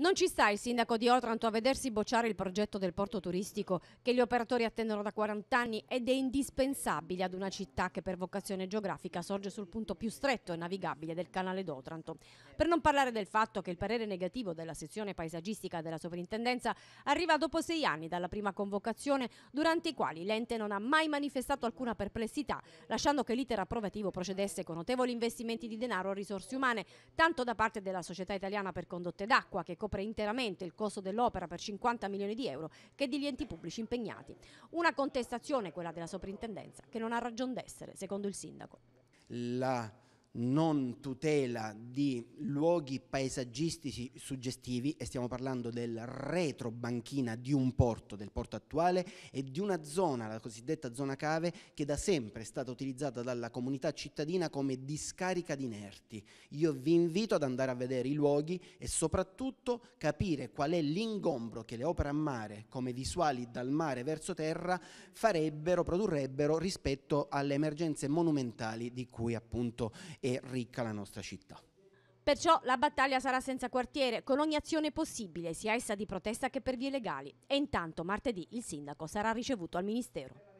Non ci sta il sindaco di Otranto a vedersi bocciare il progetto del porto turistico che gli operatori attendono da 40 anni ed è indispensabile ad una città che per vocazione geografica sorge sul punto più stretto e navigabile del canale d'Otranto. Per non parlare del fatto che il parere negativo della sezione paesaggistica della sovrintendenza arriva dopo sei anni dalla prima convocazione durante i quali l'ente non ha mai manifestato alcuna perplessità lasciando che l'iter approvativo procedesse con notevoli investimenti di denaro e risorse umane tanto da parte della società italiana per condotte d'acqua che ricopre interamente il costo dell'opera per 50 milioni di euro che di gli enti pubblici impegnati. Una contestazione, quella della soprintendenza, che non ha ragione d'essere, secondo il sindaco. La non tutela di luoghi paesaggistici suggestivi e stiamo parlando del retro banchina di un porto, del porto attuale e di una zona, la cosiddetta zona cave, che da sempre è stata utilizzata dalla comunità cittadina come discarica di inerti. Io vi invito ad andare a vedere i luoghi e soprattutto capire qual è l'ingombro che le opere a mare, come visuali dal mare verso terra, farebbero, produrrebbero rispetto alle emergenze monumentali di cui appunto è e ricca la nostra città. Perciò la battaglia sarà senza quartiere, con ogni azione possibile, sia essa di protesta che per vie legali. E intanto martedì il sindaco sarà ricevuto al Ministero.